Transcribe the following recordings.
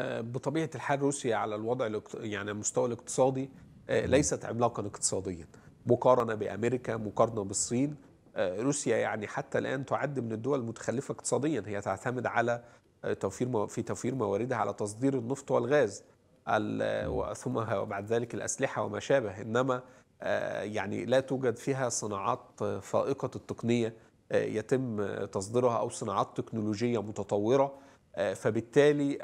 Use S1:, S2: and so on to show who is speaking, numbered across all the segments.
S1: بطبيعه الحال روسيا على الوضع يعني المستوى الاقتصادي آه، ليست عملاقا اقتصاديا مقارنه بامريكا مقارنه بالصين آه، روسيا يعني حتى الان تعد من الدول المتخلفه اقتصاديا هي تعتمد على آه، توفير في توفير مواردها على تصدير النفط والغاز ثم بعد ذلك الاسلحه وما شابه انما يعني لا توجد فيها صناعات فائقه التقنيه يتم تصديرها او صناعات تكنولوجيه متطوره آه، فبالتالي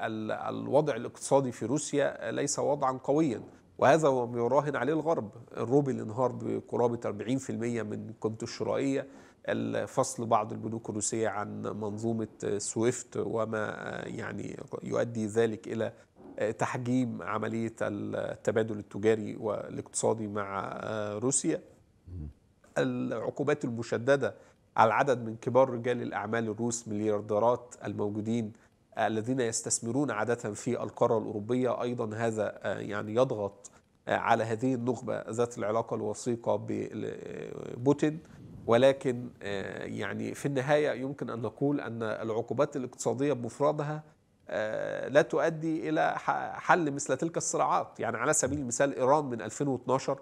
S1: الوضع الاقتصادي في روسيا آه، ليس وضعا قويا وهذا هو ما يراهن عليه الغرب الروبل انهار بقرابة 40% من قيمته الشرائية الفصل بعض البنوك الروسية عن منظومة سويفت وما آه، يعني يؤدي ذلك إلى تحجيم عملية التبادل التجاري والاقتصادي مع روسيا العقوبات المشددة على العدد من كبار رجال الأعمال الروس مليارديرات الموجودين الذين يستثمرون عادة في القارة الأوروبية أيضا هذا آه، يعني يضغط آه، على هذه النخبة ذات العلاقة الوثيقة ببوتين آه، ولكن يعني في النهاية يمكن أن نقول أن العقوبات الاقتصادية بمفردها لا تؤدي إلى حل مثل تلك الصراعات يعني على سبيل المثال إيران من 2012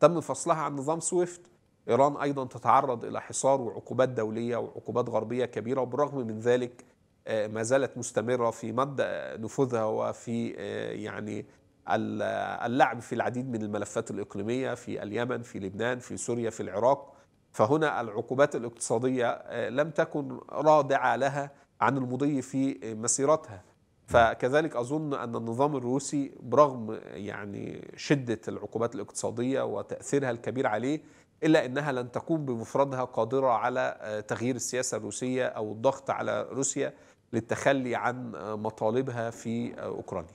S1: تم فصلها عن نظام سويفت إيران أيضا تتعرض إلى حصار وعقوبات دولية وعقوبات غربية كبيرة وبالرغم من ذلك آه، ما زالت مستمرة في مد نفوذها وفي آه، يعني اللعب في العديد من الملفات الإقليمية في اليمن في لبنان في سوريا في العراق فهنا العقوبات الاقتصادية آه، لم تكن رادعة لها عن المضي في مسيرتها نعم. فكذلك أظن أن النظام الروسي برغم يعني شدة العقوبات الاقتصادية وتأثيرها الكبير عليه إلا أنها لن تكون بمفردها قادرة على تغيير السياسة الروسية أو الضغط على روسيا للتخلي عن مطالبها في اوكرانيا